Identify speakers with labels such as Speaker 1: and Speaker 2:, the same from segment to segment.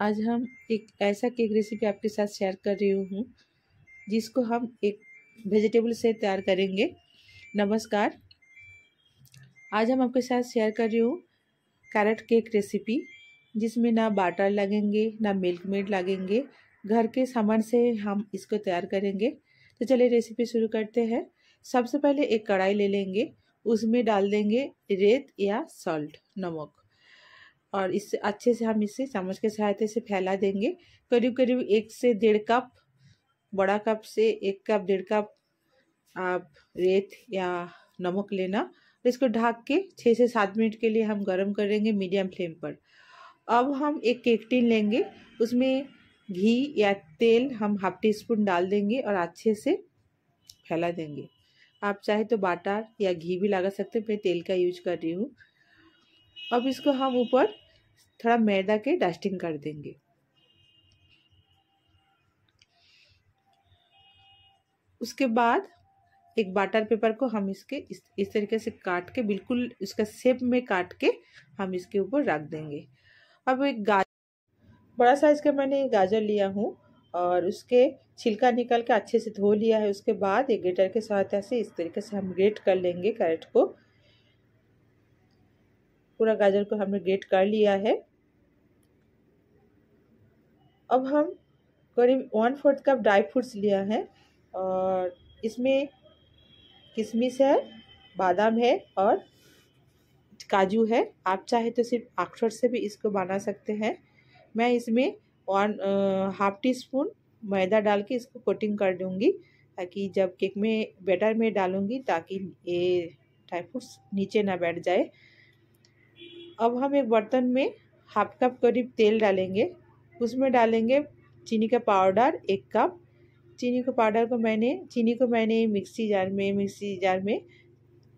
Speaker 1: आज हम एक ऐसा केक रेसिपी आपके साथ शेयर कर रही हूँ जिसको हम एक वेजिटेबल से तैयार करेंगे नमस्कार आज हम आपके साथ शेयर कर रही हूँ कैरेट केक रेसिपी जिसमें ना बाटर लगेंगे ना मिल्क मेड लगेंगे घर के सामान से हम इसको तैयार करेंगे तो चलिए रेसिपी शुरू करते हैं सबसे पहले एक कढ़ाई ले लेंगे उसमें डाल देंगे रेत या सॉल्ट नमक और इससे अच्छे से हम इसे चम्मच के सहायता से फैला देंगे करीब करीब एक से डेढ़ कप बड़ा कप से एक कप डेढ़ कप आप रेत या नमक लेना इसको ढक के छः से सात मिनट के लिए हम गर्म करेंगे मीडियम फ्लेम पर अब हम एक केक टिन लेंगे उसमें घी या तेल हम हाफ टी स्पून डाल देंगे और अच्छे से फैला देंगे आप चाहे तो बाटर या घी भी लगा सकते हैं मैं तेल का यूज कर रही हूँ अब इसको हम ऊपर थोड़ा मैदा के डस्टिंग कर देंगे उसके बाद एक बाटर पेपर को हम इसके इस, इस तरीके से काट के बिल्कुल इसका शेप में काट के हम इसके ऊपर रख देंगे अब एक गाजर बड़ा साइज़ का मैंने गाजर लिया हूँ और उसके छिलका निकाल के अच्छे से धो लिया है उसके बाद एक ग्रेटर के सहायता से इस तरीके से हम ग्रेट कर लेंगे कैरेट को पूरा गाजर को हमने ग्रेट कर लिया है अब हम करीब one fourth cup dry fruits लिया है और इसमें किशमिश है बादाम है और काजू है आप चाहे तो सिर्फ अक्षर से भी इसको बना सकते हैं मैं इसमें वन हाफ टी स्पून मैदा डाल के इसको कोटिंग कर दूंगी ताकि जब केक में बैटर में डालूंगी ताकि ये ड्राई फ्रूट्स नीचे ना बैठ जाए अब हम एक बर्तन में हाफ कप करीब तेल डालेंगे उसमें डालेंगे चीनी का पाउडर एक कप चीनी का पाउडर को मैंने चीनी को मैंने मिक्सी जार में मिक्सी जार में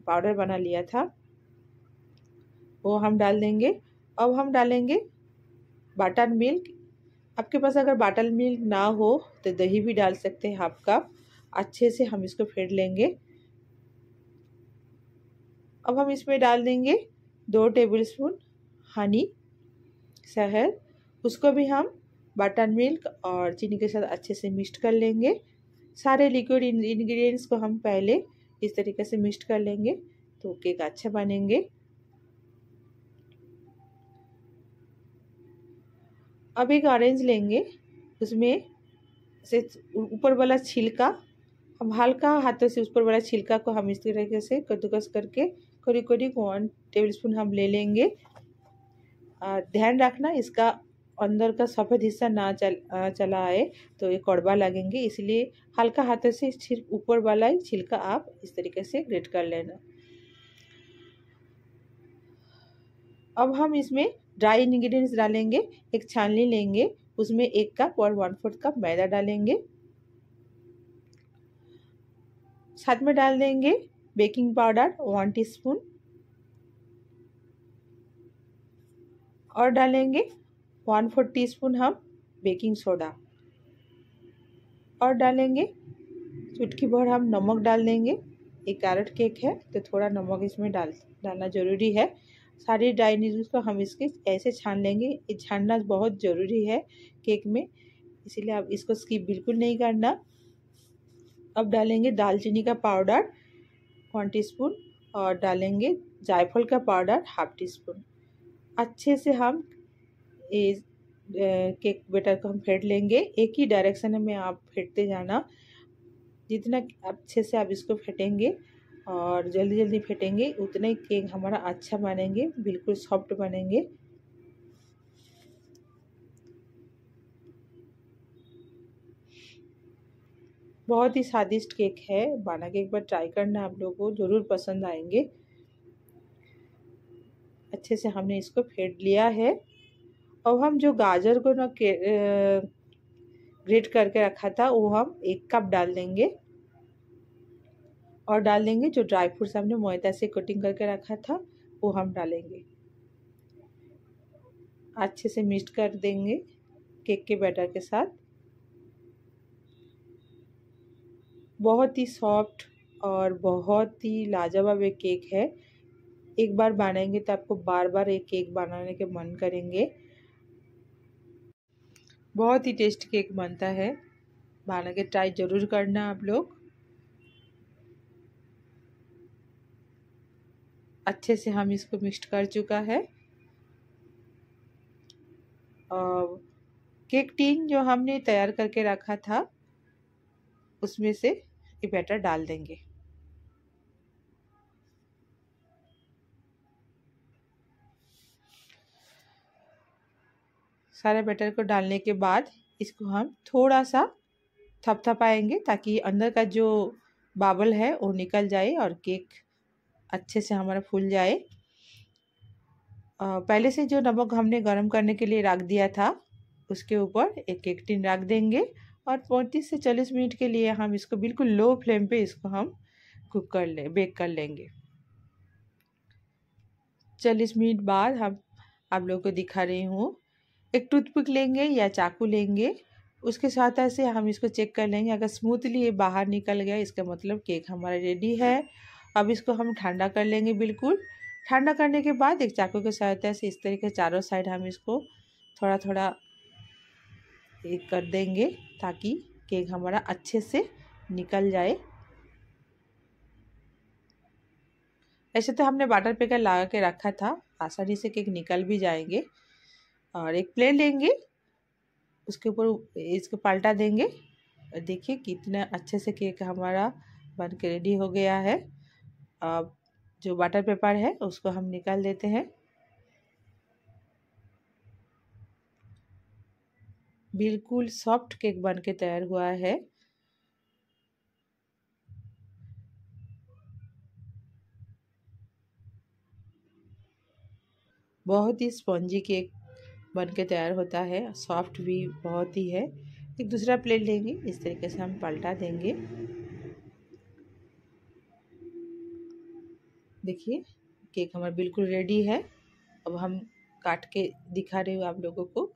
Speaker 1: पाउडर बना लिया था वो हम डाल देंगे अब हम डालेंगे बाटर मिल्क आपके पास अगर बाटल मिल्क ना हो तो दही भी डाल सकते हैं हाफ कप अच्छे से हम इसको फेंट लेंगे अब हम इसमें डाल देंगे दो टेबलस्पून हनी शहद उसको भी हम बटर मिल्क और चीनी के साथ अच्छे से मिक्स कर लेंगे सारे लिक्विड इंग्रेडिएंट्स को हम पहले इस तरीके से मिक्स कर लेंगे तो केक अच्छा बनेंगे अब एक ऑरेंज लेंगे उसमें से ऊपर वाला छिलका हम हल्का हाथों से ऊपर वाला छिलका को हम इस तरीके से कद्दूकस करके के अकॉर्डिंग वन टेबल स्पून हम ले लेंगे ध्यान रखना इसका अंदर का सफ़ेद हिस्सा ना चल आ, चला आए तो ये कड़वा लगेंगे इसलिए हल्का हाथों से सिर्फ ऊपर वाला ही छिलका आप इस तरीके से ग्रेट कर लेना अब हम इसमें ड्राई इंग्रेडिएंट्स डालेंगे एक छानली लेंगे उसमें एक कप और वन फोर्थ कप मैदा डालेंगे साथ में डाल देंगे बेकिंग पाउडर वन टीस्पून और डालेंगे वन फोर टी स्पून हम बेकिंग सोडा और डालेंगे चुटकी भर हम नमक डाल देंगे ये कैरेट केक है तो थोड़ा नमक इसमें डाल डालना ज़रूरी है सारी ड्राई न्यूज को हम इसके ऐसे छान लेंगे ये छानना बहुत ज़रूरी है केक में इसीलिए आप इसको स्किप बिल्कुल नहीं करना अब डालेंगे दालचीनी का पाउडर वन टी स्पून और डालेंगे जायफल का पाउडर हाफ टी स्पून अच्छे से हम इस केक बेटर को हम फेंट लेंगे एक ही डायरेक्शन में आप फेंटते जाना जितना अच्छे से आप इसको फेंटेंगे और जल्दी जल्दी फेंटेंगे उतना केक हमारा अच्छा बनेंगे बिल्कुल सॉफ्ट बनेंगे बहुत ही स्वादिष्ट केक है बाला केक पर ट्राई करना आप लोगों को ज़रूर पसंद आएंगे अच्छे से हमने इसको फेंट लिया है अब हम जो गाजर को ना ग्रेट करके रखा था वो हम एक कप डाल देंगे और डाल देंगे जो ड्राई फ्रूट्स हमने मोयता से कटिंग करके रखा था वो हम डालेंगे अच्छे से मिक्स कर देंगे केक के बैटर के साथ बहुत ही सॉफ्ट और बहुत ही लाजवाब एक केक है एक बार बनाएंगे तो आपको बार बार एक केक बनाने के मन करेंगे बहुत ही टेस्ट केक बनता है बना के ट्राई ज़रूर करना आप लोग अच्छे से हम इसको मिक्सड कर चुका है और केक टीन जो हमने तैयार करके रखा था उसमें से ये बैटर डाल देंगे सारे बैटर को डालने के बाद इसको हम थोड़ा सा थपथपाएंगे ताकि अंदर का जो बाबल है वो निकल जाए और केक अच्छे से हमारा फूल जाए पहले से जो नमक हमने गर्म करने के लिए रख दिया था उसके ऊपर एक एक टिन रख देंगे और पैंतीस से चालीस मिनट के लिए हम इसको बिल्कुल लो फ्लेम पे इसको हम कुक कर लें बेक कर लेंगे चालीस मिनट बाद हम आप लोगों को दिखा रही हूँ एक टूथपिक लेंगे या चाकू लेंगे उसके साथ ऐसे हम इसको चेक कर लेंगे अगर स्मूथली ये बाहर निकल गया इसका मतलब केक हमारा रेडी है अब इसको हम ठंडा कर लेंगे बिल्कुल ठंडा करने के बाद एक चाकू के सहायता से इस तरीके चारों साइड हम इसको थोड़ा थोड़ा कर देंगे ताकि केक हमारा अच्छे से निकल जाए ऐसे तो हमने बाटर पेपर लगा के रखा था आसानी से केक निकल भी जाएंगे और एक प्लेट लेंगे उसके ऊपर इसको पलटा देंगे देखिए कितना अच्छे से केक हमारा बन के रेडी हो गया है अब जो बाटर पेपर है उसको हम निकाल देते हैं बिल्कुल सॉफ्ट केक बन के तैयार हुआ है बहुत ही स्पॉन्जी केक बन के तैयार होता है सॉफ्ट भी बहुत ही है एक दूसरा प्लेट लेंगे इस तरीके से हम पलटा देंगे देखिए केक हमारा बिल्कुल रेडी है अब हम काट के दिखा रहे हो आप लोगों को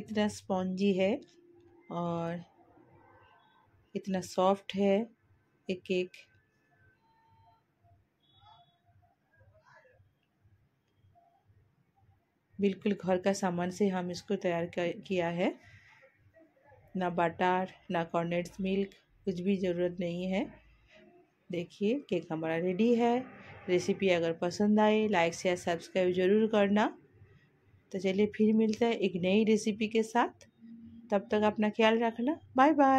Speaker 1: कितना स्पॉन्जी है और कितना सॉफ्ट है एक केक बिल्कुल घर का सामान से हम इसको तैयार किया है ना बटर ना कॉर्नेट्स मिल्क कुछ भी ज़रूरत नहीं है देखिए केक हमारा रेडी है रेसिपी अगर पसंद आए लाइक शेयर सब्सक्राइब ज़रूर करना तो चलिए फिर मिलते हैं एक नई रेसिपी के साथ तब तक अपना ख्याल रखना बाय बाय